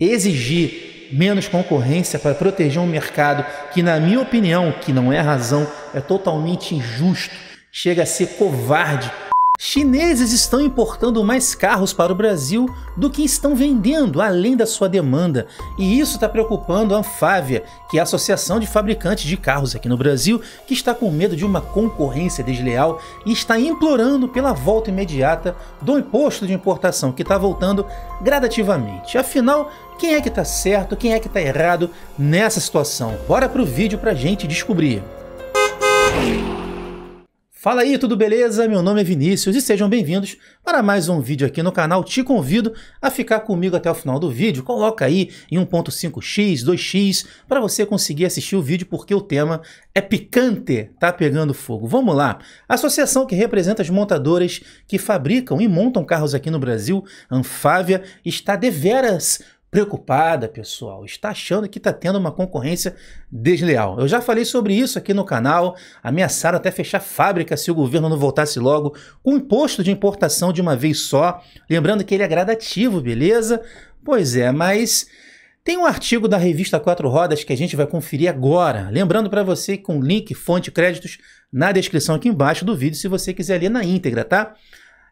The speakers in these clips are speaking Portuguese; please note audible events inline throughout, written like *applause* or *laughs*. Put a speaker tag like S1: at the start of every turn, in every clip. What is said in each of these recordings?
S1: exigir menos concorrência para proteger um mercado que, na minha opinião, que não é razão, é totalmente injusto, chega a ser covarde Chineses estão importando mais carros para o Brasil do que estão vendendo, além da sua demanda. E isso está preocupando a Anfávia, que é a Associação de Fabricantes de Carros aqui no Brasil, que está com medo de uma concorrência desleal e está implorando pela volta imediata do imposto de importação, que está voltando gradativamente. Afinal, quem é que está certo, quem é que está errado nessa situação? Bora pro vídeo para a gente descobrir. Fala aí, tudo beleza? Meu nome é Vinícius e sejam bem-vindos para mais um vídeo aqui no canal. Te convido a ficar comigo até o final do vídeo. Coloca aí em 1.5x, 2x, para você conseguir assistir o vídeo, porque o tema é picante, tá pegando fogo. Vamos lá. A associação que representa as montadoras que fabricam e montam carros aqui no Brasil, Anfávia, está deveras preocupada, pessoal, está achando que está tendo uma concorrência desleal. Eu já falei sobre isso aqui no canal, ameaçaram até fechar fábrica se o governo não voltasse logo com o imposto de importação de uma vez só. Lembrando que ele é gradativo, beleza? Pois é, mas tem um artigo da revista Quatro Rodas que a gente vai conferir agora. Lembrando para você com link, fonte, créditos na descrição aqui embaixo do vídeo se você quiser ler na íntegra, tá?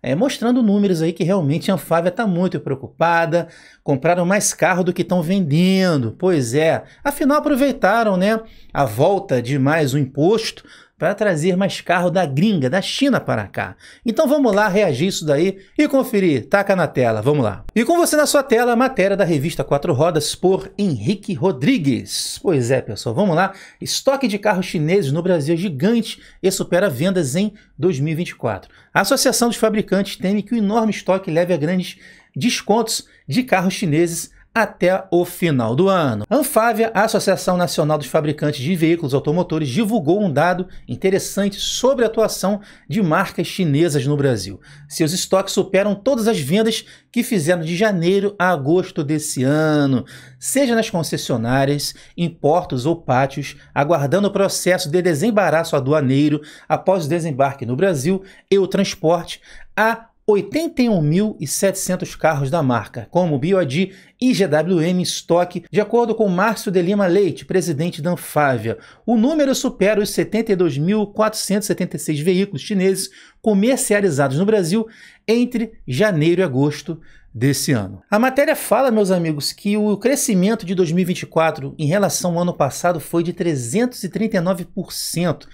S1: é, mostrando números aí que realmente a Anfávia está muito preocupada, compraram mais carro do que estão vendendo. Pois é, afinal aproveitaram né, a volta de mais um imposto para trazer mais carro da gringa, da China para cá. Então vamos lá reagir isso daí e conferir. Taca na tela, vamos lá. E com você na sua tela, a matéria da revista Quatro Rodas por Henrique Rodrigues. Pois é, pessoal, vamos lá. Estoque de carros chineses no Brasil é gigante e supera vendas em 2024. A Associação dos Fabricantes teme que o enorme estoque leve a grandes descontos de carros chineses até o final do ano. Anfávia, a Associação Nacional dos Fabricantes de Veículos Automotores, divulgou um dado interessante sobre a atuação de marcas chinesas no Brasil. Seus estoques superam todas as vendas que fizeram de janeiro a agosto desse ano, seja nas concessionárias, em portos ou pátios, aguardando o processo de desembaraço aduaneiro após o desembarque no Brasil e o transporte. A 81.700 carros da marca, como BYD e GWM em estoque, de acordo com Márcio de Lima Leite, presidente da Anfávia. O número supera os 72.476 veículos chineses comercializados no Brasil entre janeiro e agosto desse ano. A matéria fala, meus amigos, que o crescimento de 2024 em relação ao ano passado foi de 339%.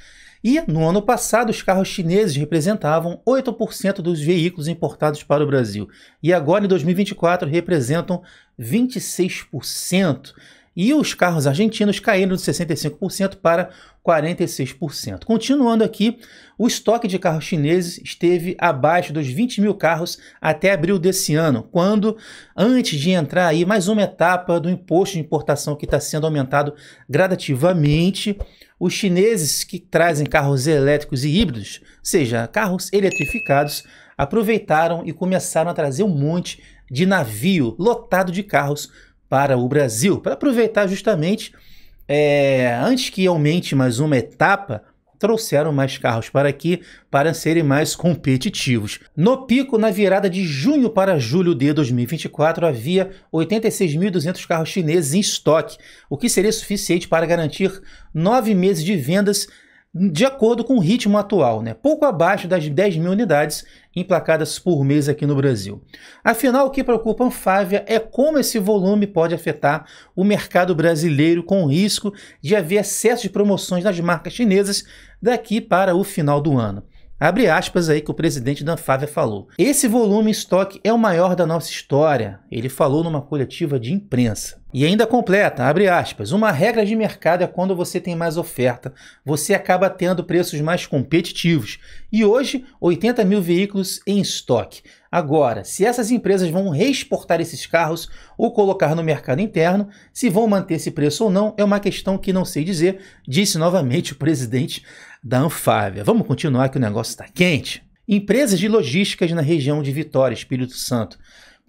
S1: E no ano passado, os carros chineses representavam 8% dos veículos importados para o Brasil. E agora, em 2024, representam 26% e os carros argentinos caíram de 65% para 46%. Continuando aqui, o estoque de carros chineses esteve abaixo dos 20 mil carros até abril desse ano, quando, antes de entrar aí mais uma etapa do imposto de importação que está sendo aumentado gradativamente, os chineses que trazem carros elétricos e híbridos, ou seja, carros eletrificados, aproveitaram e começaram a trazer um monte de navio lotado de carros para o Brasil, para aproveitar justamente, é, antes que aumente mais uma etapa, trouxeram mais carros para aqui para serem mais competitivos. No pico, na virada de junho para julho de 2024, havia 86.200 carros chineses em estoque, o que seria suficiente para garantir nove meses de vendas de acordo com o ritmo atual, né? pouco abaixo das 10 mil unidades emplacadas por mês aqui no Brasil. Afinal, o que preocupa a Anfávia é como esse volume pode afetar o mercado brasileiro com o risco de haver excesso de promoções das marcas chinesas daqui para o final do ano. Abre aspas aí que o presidente da Anfávia falou. Esse volume em estoque é o maior da nossa história, ele falou numa coletiva de imprensa. E ainda completa, abre aspas, uma regra de mercado é quando você tem mais oferta, você acaba tendo preços mais competitivos. E hoje, 80 mil veículos em estoque. Agora, se essas empresas vão reexportar esses carros ou colocar no mercado interno, se vão manter esse preço ou não, é uma questão que não sei dizer, disse novamente o presidente da Anfávia. Vamos continuar que o negócio está quente. Empresas de logísticas na região de Vitória, Espírito Santo,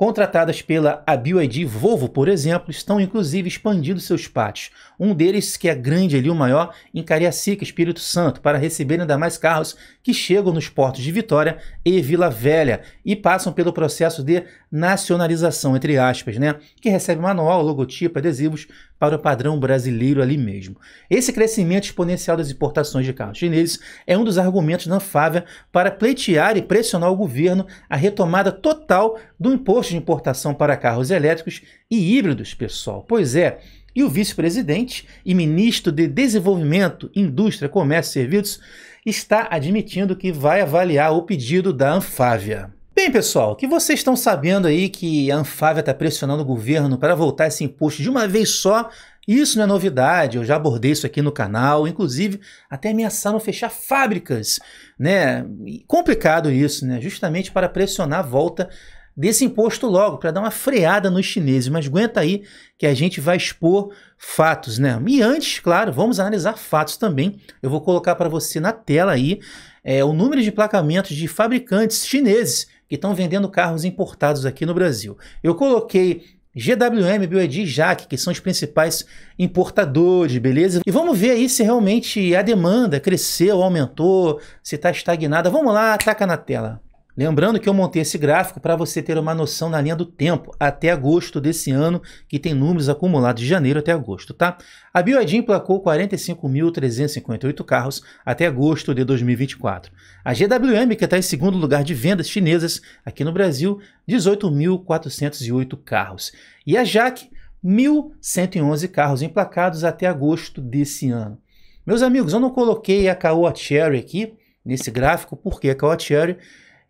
S1: Contratadas pela BYD, Volvo, por exemplo, estão inclusive expandindo seus pátios. Um deles, que é grande ali, o maior, em Cariacica, Espírito Santo, para receber ainda mais carros que chegam nos portos de Vitória e Vila Velha e passam pelo processo de nacionalização, entre aspas, né? Que recebe manual, logotipo, adesivos para o padrão brasileiro ali mesmo. Esse crescimento exponencial das importações de carros chineses é um dos argumentos da Fávia para pleitear e pressionar o governo a retomada total do imposto de importação para carros elétricos e híbridos, pessoal. Pois é, e o vice-presidente e ministro de Desenvolvimento, Indústria, Comércio e Serviços está admitindo que vai avaliar o pedido da Anfávia. Bem, pessoal, que vocês estão sabendo aí que a Anfávia está pressionando o governo para voltar esse imposto de uma vez só. Isso não é novidade, eu já abordei isso aqui no canal, inclusive até ameaçaram fechar fábricas, né? Complicado isso, né? Justamente para pressionar a volta desse imposto logo, para dar uma freada nos chineses. Mas aguenta aí que a gente vai expor fatos, né? E antes, claro, vamos analisar fatos também. Eu vou colocar para você na tela aí é, o número de placamentos de fabricantes chineses que estão vendendo carros importados aqui no Brasil. Eu coloquei GWM, BYD e JAC, que são os principais importadores, beleza? E vamos ver aí se realmente a demanda cresceu, aumentou, se está estagnada. Vamos lá, ataca na tela. Lembrando que eu montei esse gráfico para você ter uma noção na linha do tempo até agosto desse ano, que tem números acumulados de janeiro até agosto, tá? A BYD emplacou 45.358 carros até agosto de 2024. A GWM, que está em segundo lugar de vendas chinesas aqui no Brasil, 18.408 carros. E a JAC, 1.111 carros emplacados até agosto desse ano. Meus amigos, eu não coloquei a Caoa Cherry aqui nesse gráfico, porque a Caoa Cherry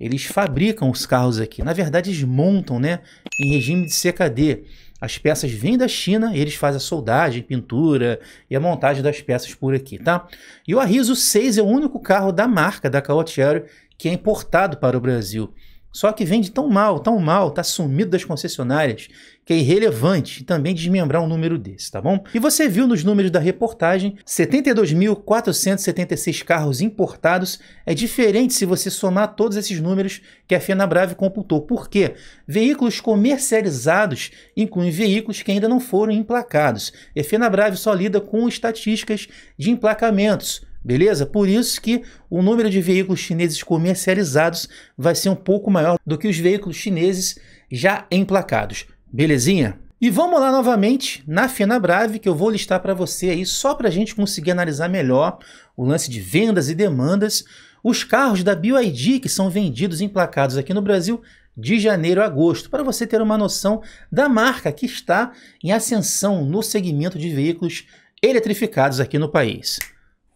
S1: eles fabricam os carros aqui. Na verdade, eles montam né, em regime de CKD. As peças vêm da China, eles fazem a soldagem, pintura e a montagem das peças por aqui, tá? E o Arriso 6 é o único carro da marca, da Caotiero, que é importado para o Brasil. Só que vende tão mal, tão mal, tá sumido das concessionárias, que é irrelevante também desmembrar um número desse, tá bom? E você viu nos números da reportagem, 72.476 carros importados. É diferente se você somar todos esses números que a FenaBrave computou. Por quê? Veículos comercializados incluem veículos que ainda não foram emplacados. E a FenaBrave só lida com estatísticas de emplacamentos Beleza? Por isso que o número de veículos chineses comercializados vai ser um pouco maior do que os veículos chineses já emplacados. Belezinha? E vamos lá novamente na Brave que eu vou listar para você aí, só para a gente conseguir analisar melhor o lance de vendas e demandas. Os carros da BYD que são vendidos emplacados aqui no Brasil de janeiro a agosto, para você ter uma noção da marca que está em ascensão no segmento de veículos eletrificados aqui no país.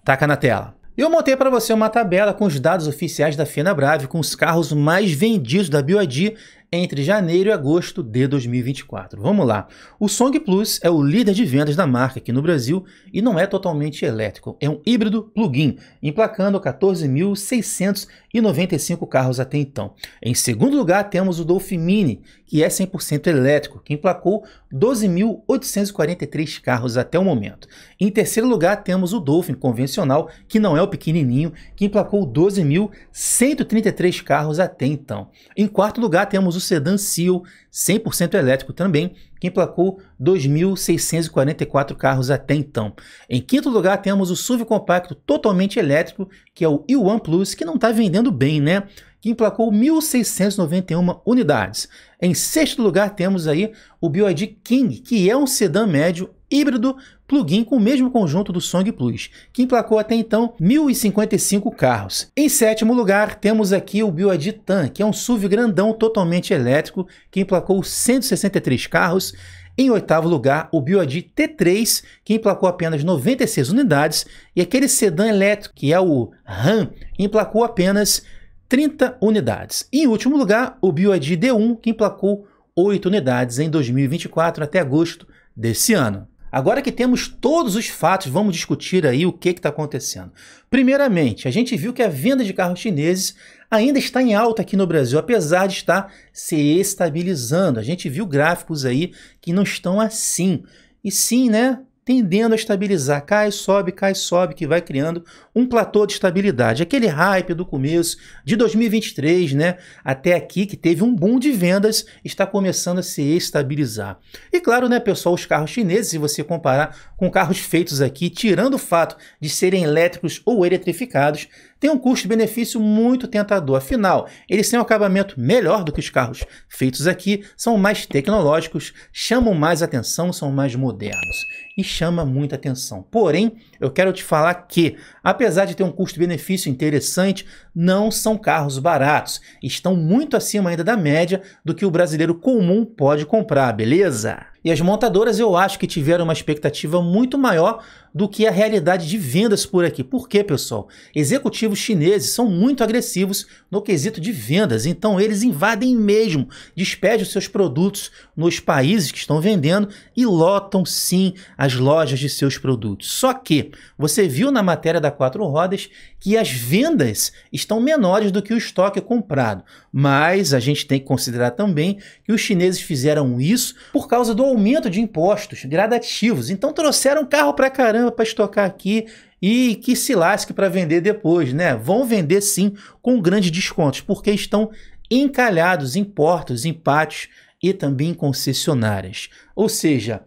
S1: Taca na tela. Eu montei para você uma tabela com os dados oficiais da FenaBrave com os carros mais vendidos da BioID entre janeiro e agosto de 2024. Vamos lá. O Song Plus é o líder de vendas da marca aqui no Brasil e não é totalmente elétrico. É um híbrido plug-in, emplacando 14.695 carros até então. Em segundo lugar, temos o Dolphin Mini, que é 100% elétrico, que emplacou 12.843 carros até o momento. Em terceiro lugar, temos o Dolphin convencional, que não é o pequenininho, que emplacou 12.133 carros até então. Em quarto lugar, temos temos o sedã Seal 100% elétrico também, que emplacou 2.644 carros até então. Em quinto lugar, temos o SUV compacto totalmente elétrico, que é o e Plus, que não está vendendo bem, né? que emplacou 1.691 unidades. Em sexto lugar, temos aí o BYD King, que é um sedã médio híbrido plug-in com o mesmo conjunto do Song Plus, que emplacou até então 1.055 carros. Em sétimo lugar, temos aqui o BYD Tan, que é um SUV grandão totalmente elétrico, que emplacou 163 carros. Em oitavo lugar, o BYD T3, que emplacou apenas 96 unidades, e aquele sedã elétrico, que é o RAM, emplacou apenas 30 unidades. E, em último lugar, o BYD D1, que emplacou 8 unidades em 2024 até agosto desse ano. Agora que temos todos os fatos, vamos discutir aí o que está acontecendo. Primeiramente, a gente viu que a venda de carros chineses ainda está em alta aqui no Brasil, apesar de estar se estabilizando. A gente viu gráficos aí que não estão assim. E sim, né? Tendendo a estabilizar, cai, sobe, cai, sobe, que vai criando um platô de estabilidade. Aquele hype do começo de 2023, né? Até aqui, que teve um boom de vendas, está começando a se estabilizar. E claro, né, pessoal, os carros chineses, se você comparar com carros feitos aqui, tirando o fato de serem elétricos ou eletrificados, tem um custo-benefício muito tentador. Afinal, eles têm um acabamento melhor do que os carros feitos aqui, são mais tecnológicos, chamam mais atenção, são mais modernos e chama muita atenção. Porém, eu quero te falar que, apesar de ter um custo-benefício interessante, não são carros baratos. Estão muito acima ainda da média do que o brasileiro comum pode comprar, beleza? E as montadoras eu acho que tiveram uma expectativa muito maior do que a realidade de vendas por aqui. Por quê, pessoal? Executivos chineses são muito agressivos no quesito de vendas, então eles invadem mesmo, despedem os seus produtos nos países que estão vendendo e lotam sim as lojas de seus produtos. Só que você viu na matéria da Quatro Rodas que as vendas estão menores do que o estoque comprado, mas a gente tem que considerar também que os chineses fizeram isso por causa do aumento de impostos gradativos. Então trouxeram carro para caramba para estocar aqui e que se lasque para vender depois, né? Vão vender sim com grandes descontos, porque estão encalhados em portos, em pátios e também em concessionárias. Ou seja,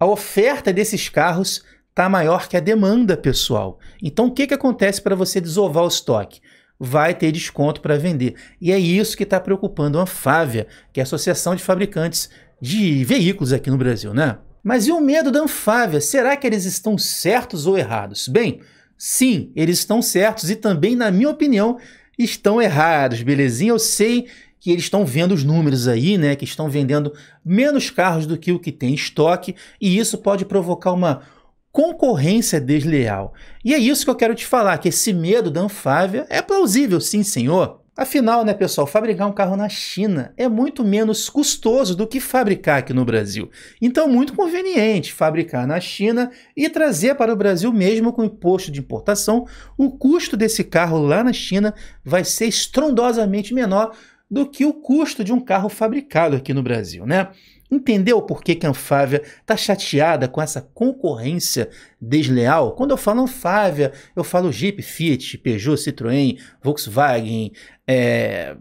S1: a oferta desses carros está maior que a demanda, pessoal. Então o que, que acontece para você desovar o estoque? vai ter desconto para vender. E é isso que está preocupando a Fávia, que é a Associação de Fabricantes de veículos aqui no Brasil, né? Mas e o medo da Anfávia? Será que eles estão certos ou errados? Bem, sim, eles estão certos e também, na minha opinião, estão errados, belezinha? Eu sei que eles estão vendo os números aí, né? Que estão vendendo menos carros do que o que tem em estoque e isso pode provocar uma concorrência desleal. E é isso que eu quero te falar, que esse medo da Anfávia é plausível, sim, senhor. Afinal, né, pessoal, fabricar um carro na China é muito menos custoso do que fabricar aqui no Brasil. Então, muito conveniente fabricar na China e trazer para o Brasil, mesmo com imposto de importação, o custo desse carro lá na China vai ser estrondosamente menor do que o custo de um carro fabricado aqui no Brasil, né? Entendeu por que, que a Anfávia está chateada com essa concorrência desleal? Quando eu falo Anfávia, eu falo Jeep, Fiat, Peugeot, Citroën, Volkswagen, é,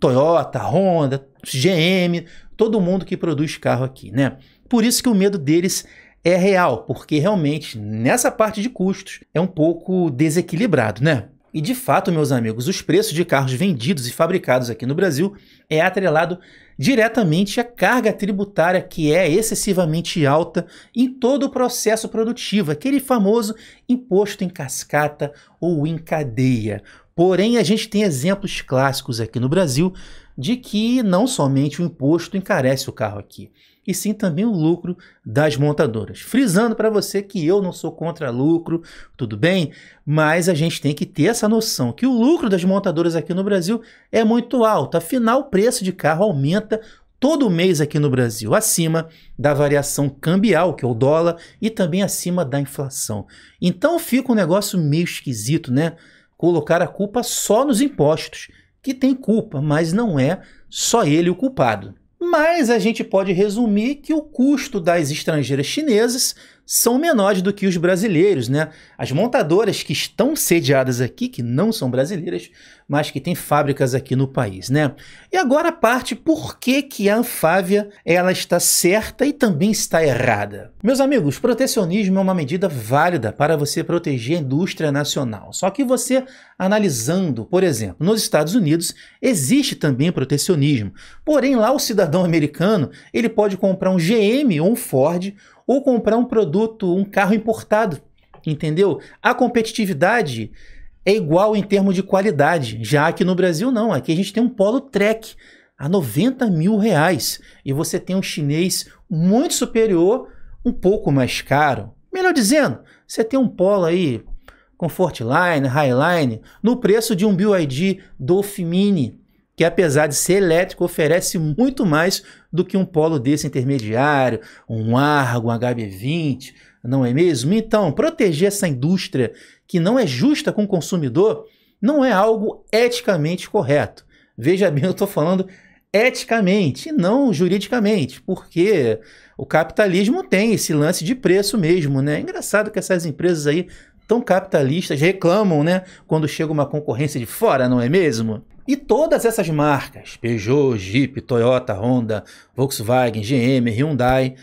S1: Toyota, Honda, GM, todo mundo que produz carro aqui, né? Por isso que o medo deles é real, porque realmente nessa parte de custos é um pouco desequilibrado, né? E de fato, meus amigos, os preços de carros vendidos e fabricados aqui no Brasil é atrelado diretamente à carga tributária que é excessivamente alta em todo o processo produtivo, aquele famoso imposto em cascata ou em cadeia. Porém, a gente tem exemplos clássicos aqui no Brasil de que não somente o imposto encarece o carro aqui e sim também o lucro das montadoras. Frisando para você que eu não sou contra lucro, tudo bem? Mas a gente tem que ter essa noção que o lucro das montadoras aqui no Brasil é muito alto. Afinal, o preço de carro aumenta todo mês aqui no Brasil, acima da variação cambial, que é o dólar, e também acima da inflação. Então fica um negócio meio esquisito, né? Colocar a culpa só nos impostos, que tem culpa, mas não é só ele o culpado mas a gente pode resumir que o custo das estrangeiras chinesas são menores do que os brasileiros, né? As montadoras que estão sediadas aqui, que não são brasileiras, mas que têm fábricas aqui no país, né? E agora a parte por que, que a Anfávia ela está certa e também está errada. Meus amigos, protecionismo é uma medida válida para você proteger a indústria nacional. Só que você analisando, por exemplo, nos Estados Unidos existe também protecionismo. Porém, lá o cidadão americano, ele pode comprar um GM ou um Ford ou comprar um produto, um carro importado, entendeu? A competitividade é igual em termos de qualidade, já que no Brasil não, aqui a gente tem um polo Trek a 90 mil reais e você tem um chinês muito superior, um pouco mais caro. Melhor dizendo, você tem um polo aí Comfortline, Highline, no preço de um BYD Dolph Mini, que apesar de ser elétrico, oferece muito mais do que um polo desse intermediário, um Argo, um HB20, não é mesmo? Então, proteger essa indústria que não é justa com o consumidor não é algo eticamente correto. Veja bem, *laughs* eu estou falando eticamente, não juridicamente, porque o capitalismo tem esse lance de preço mesmo, né? É engraçado que essas empresas aí tão capitalistas reclamam, né, quando chega uma concorrência de fora, não é mesmo? E todas essas marcas, Peugeot, Jeep, Toyota, Honda, Volkswagen, GM, Hyundai,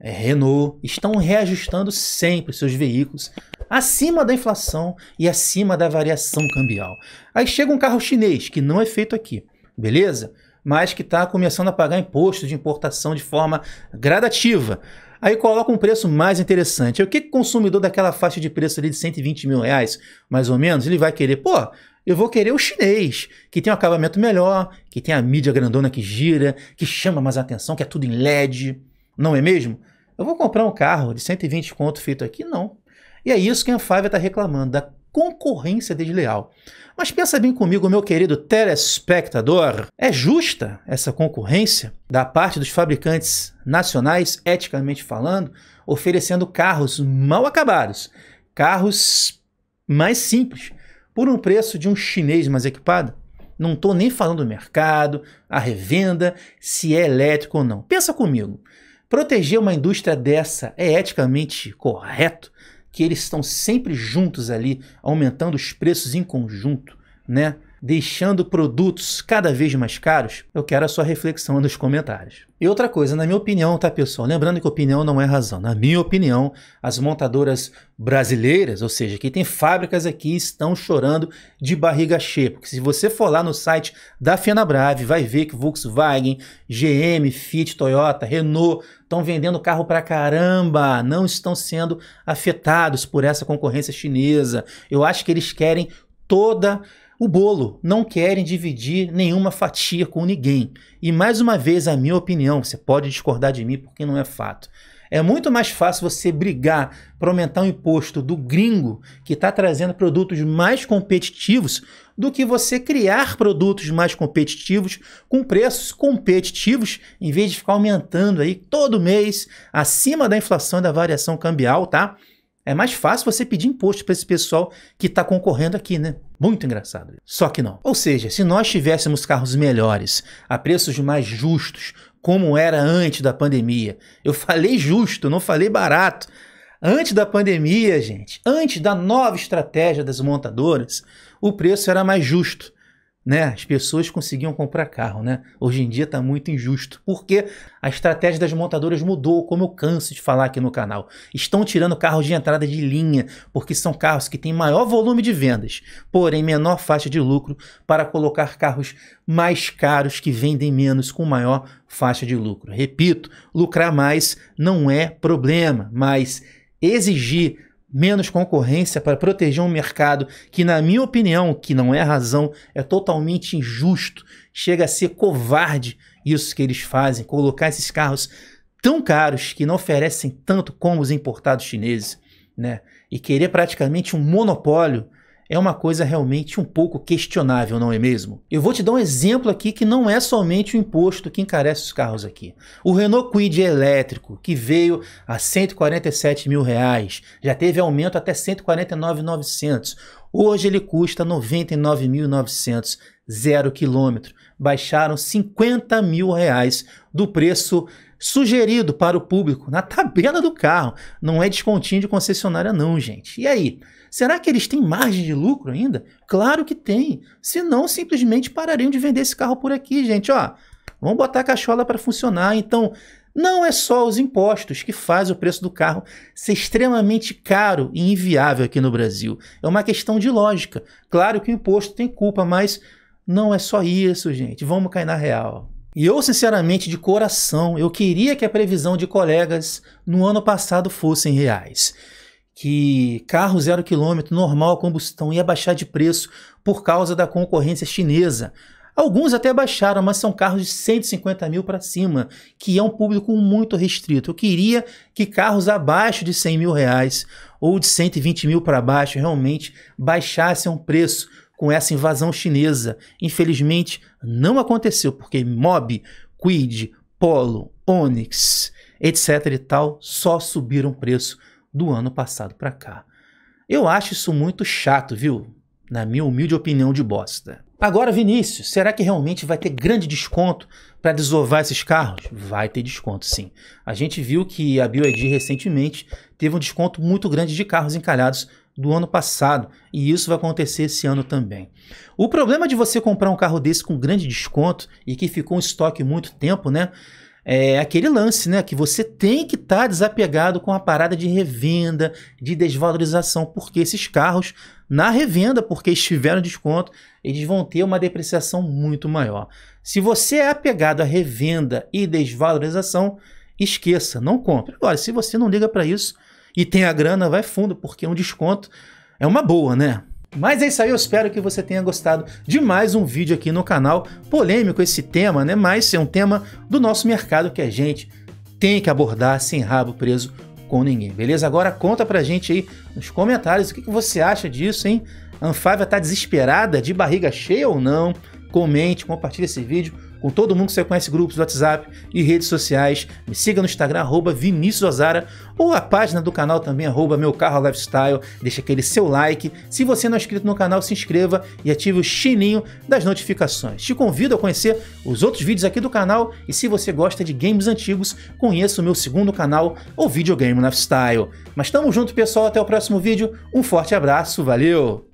S1: eh, Renault, estão reajustando sempre seus veículos acima da inflação e acima da variação cambial. Aí chega um carro chinês, que não é feito aqui, beleza? Mas que está começando a pagar imposto de importação de forma gradativa. Aí coloca um preço mais interessante. O que o consumidor daquela faixa de preço ali de 120 mil reais, mais ou menos, ele vai querer? Pô, eu vou querer o chinês, que tem um acabamento melhor, que tem a mídia grandona que gira, que chama mais atenção, que é tudo em LED. Não é mesmo? Eu vou comprar um carro de 120 conto feito aqui? Não. E é isso que a Fávia está reclamando, da concorrência desleal. Mas pensa bem comigo, meu querido telespectador, é justa essa concorrência da parte dos fabricantes nacionais, eticamente falando, oferecendo carros mal acabados, carros mais simples, por um preço de um chinês mais equipado. Não estou nem falando do mercado, a revenda, se é elétrico ou não. Pensa comigo. Proteger uma indústria dessa é eticamente correto? Que eles estão sempre juntos ali, aumentando os preços em conjunto, né? deixando produtos cada vez mais caros? Eu quero a sua reflexão nos comentários. E outra coisa, na minha opinião, tá pessoal? Lembrando que opinião não é razão. Na minha opinião, as montadoras brasileiras, ou seja, que tem fábricas aqui, estão chorando de barriga cheia. Porque se você for lá no site da Fenabrave, vai ver que Volkswagen, GM, Fiat, Toyota, Renault estão vendendo carro pra caramba, não estão sendo afetados por essa concorrência chinesa. Eu acho que eles querem toda a o bolo, não querem dividir nenhuma fatia com ninguém. E mais uma vez, a minha opinião, você pode discordar de mim porque não é fato. É muito mais fácil você brigar para aumentar o imposto do gringo que está trazendo produtos mais competitivos do que você criar produtos mais competitivos com preços competitivos em vez de ficar aumentando aí todo mês acima da inflação e da variação cambial, tá? É mais fácil você pedir imposto para esse pessoal que está concorrendo aqui, né? Muito engraçado. Só que não. Ou seja, se nós tivéssemos carros melhores, a preços mais justos, como era antes da pandemia, eu falei justo, não falei barato. Antes da pandemia, gente, antes da nova estratégia das montadoras, o preço era mais justo né, as pessoas conseguiam comprar carro, né? Hoje em dia está muito injusto, porque a estratégia das montadoras mudou, como eu canso de falar aqui no canal. Estão tirando carros de entrada de linha, porque são carros que têm maior volume de vendas, porém menor faixa de lucro, para colocar carros mais caros que vendem menos com maior faixa de lucro. Repito, lucrar mais não é problema, mas exigir menos concorrência para proteger um mercado que, na minha opinião, que não é razão, é totalmente injusto. Chega a ser covarde isso que eles fazem, colocar esses carros tão caros que não oferecem tanto como os importados chineses, né? E querer praticamente um monopólio é uma coisa realmente um pouco questionável, não é mesmo? Eu vou te dar um exemplo aqui que não é somente o imposto que encarece os carros aqui. O Renault Quid elétrico, que veio a 147 mil reais, já teve aumento até 149,900. Hoje ele custa 99.900, zero quilômetro. Baixaram 50 mil reais do preço sugerido para o público na tabela do carro. Não é descontinho de concessionária não, gente. E aí? Será que eles têm margem de lucro ainda? Claro que tem. Senão, simplesmente parariam de vender esse carro por aqui, gente. Ó, vamos botar a cachola para funcionar. Então, não é só os impostos que faz o preço do carro ser extremamente caro e inviável aqui no Brasil. É uma questão de lógica. Claro que o imposto tem culpa, mas não é só isso, gente. Vamos cair na real. E eu, sinceramente, de coração, eu queria que a previsão de colegas no ano passado fossem reais que carro zero quilômetro, normal a combustão, ia baixar de preço por causa da concorrência chinesa. Alguns até baixaram, mas são carros de 150 mil para cima, que é um público muito restrito. Eu queria que carros abaixo de 100 mil reais ou de 120 mil para baixo realmente baixassem o preço com essa invasão chinesa. Infelizmente, não aconteceu, porque Mob, Quid, Polo, Onix, etc e tal, só subiram preço do ano passado para cá. Eu acho isso muito chato, viu? Na minha humilde opinião de bosta. Agora, Vinícius, será que realmente vai ter grande desconto para desovar esses carros? Vai ter desconto, sim. A gente viu que a BioID recentemente teve um desconto muito grande de carros encalhados do ano passado, e isso vai acontecer esse ano também. O problema de você comprar um carro desse com grande desconto e que ficou em estoque muito tempo, né? é aquele lance, né? Que você tem que estar tá desapegado com a parada de revenda, de desvalorização, porque esses carros, na revenda, porque estiveram desconto, eles vão ter uma depreciação muito maior. Se você é apegado à revenda e desvalorização, esqueça, não compre. Agora, se você não liga para isso e tem a grana, vai fundo, porque um desconto é uma boa, né? Mas é isso aí, eu espero que você tenha gostado de mais um vídeo aqui no canal. Polêmico esse tema, né? Mas é um tema do nosso mercado que a gente tem que abordar sem rabo preso com ninguém, beleza? Agora conta pra gente aí nos comentários o que, você acha disso, hein? A Anfávia tá desesperada, de barriga cheia ou não? Comente, compartilhe esse vídeo com todo mundo que você conhece, grupos, WhatsApp e redes sociais. Me siga no Instagram, arroba Vinícius Ozara, ou a página do canal também, arroba Meu Carro Lifestyle. Deixa aquele seu like. Se você não é inscrito no canal, se inscreva e ative o sininho das notificações. Te convido a conhecer os outros vídeos aqui do canal e se você gosta de games antigos, conheça o meu segundo canal, o Videogame Lifestyle. Mas tamo junto, pessoal. Até o próximo vídeo. Um forte abraço. Valeu!